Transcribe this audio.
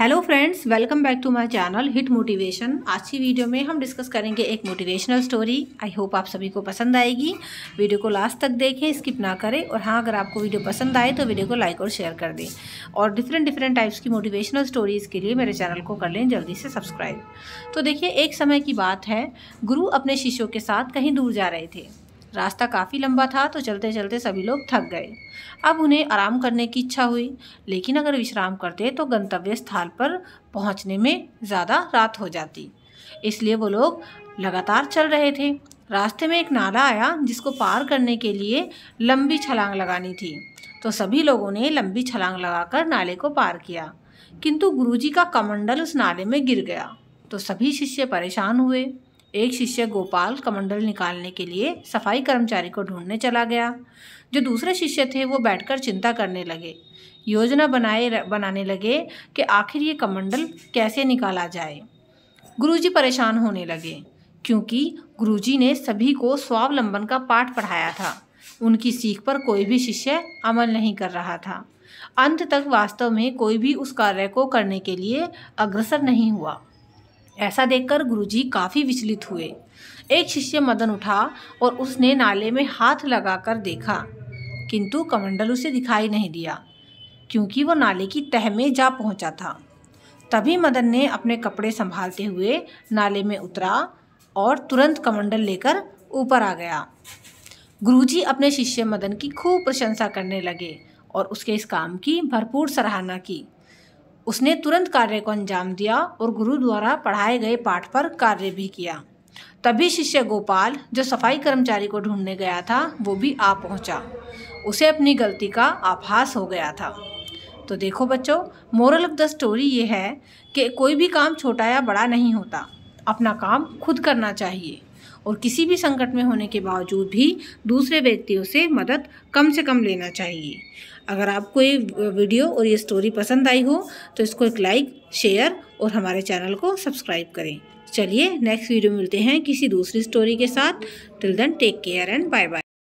Hello friends welcome back to my channel hit motivation आज की video में हम डिस्कस करेंगे एक मोटिवेशनल स्टोरी आई होप आप सभी को पसंद आएगी वीडियो को लास्ट तक देखें स्किप ना करें और हाँ अगर आपको वीडियो पसंद आए तो वीडियो को लाइक और शेयर कर दें और डिफरेंट डिफरेंट टाइप्स की मोटिवेशनल स्टोरीज़ के लिए मेरे चैनल को कर लें जल्दी से सब्सक्राइब तो देखिए एक समय की बात है गुरु अपने शिष्यों के साथ कहीं दूर जा रहे थे रास्ता काफ़ी लंबा था तो चलते चलते सभी लोग थक गए अब उन्हें आराम करने की इच्छा हुई लेकिन अगर विश्राम करते तो गंतव्य स्थल पर पहुंचने में ज़्यादा रात हो जाती इसलिए वो लोग लगातार चल रहे थे रास्ते में एक नाला आया जिसको पार करने के लिए लंबी छलांग लगानी थी तो सभी लोगों ने लंबी छलांग लगाकर नाले को पार किया किंतु गुरुजी का कमंडल उस नाले में गिर गया तो सभी शिष्य परेशान हुए एक शिष्य गोपाल कमंडल निकालने के लिए सफाई कर्मचारी को ढूंढने चला गया जो दूसरे शिष्य थे वो बैठकर चिंता करने लगे योजना बनाए बनाने लगे कि आखिर ये कमंडल कैसे निकाला जाए गुरुजी परेशान होने लगे क्योंकि गुरुजी ने सभी को स्वावलंबन का पाठ पढ़ाया था उनकी सीख पर कोई भी शिष्य अमल नहीं कर रहा था अंत तक वास्तव में कोई भी उस कार्य को करने के लिए अग्रसर नहीं हुआ ऐसा देखकर गुरुजी काफ़ी विचलित हुए एक शिष्य मदन उठा और उसने नाले में हाथ लगाकर देखा किंतु कमंडल उसे दिखाई नहीं दिया क्योंकि वो नाले की तह में जा पहुंचा था तभी मदन ने अपने कपड़े संभालते हुए नाले में उतरा और तुरंत कमंडल लेकर ऊपर आ गया गुरुजी अपने शिष्य मदन की खूब प्रशंसा करने लगे और उसके इस काम की भरपूर सराहना की उसने तुरंत कार्य को अंजाम दिया और गुरु द्वारा पढ़ाए गए पाठ पर कार्य भी किया तभी शिष्य गोपाल जो सफाई कर्मचारी को ढूंढने गया था वो भी आ पहुंचा। उसे अपनी गलती का आभास हो गया था तो देखो बच्चों मोरल ऑफ द स्टोरी ये है कि कोई भी काम छोटा या बड़ा नहीं होता अपना काम खुद करना चाहिए और किसी भी संकट में होने के बावजूद भी दूसरे व्यक्तियों से मदद कम से कम लेना चाहिए अगर आपको ये वीडियो और ये स्टोरी पसंद आई हो तो इसको एक लाइक शेयर और हमारे चैनल को सब्सक्राइब करें चलिए नेक्स्ट वीडियो मिलते हैं किसी दूसरी स्टोरी के साथ till then take care and bye bye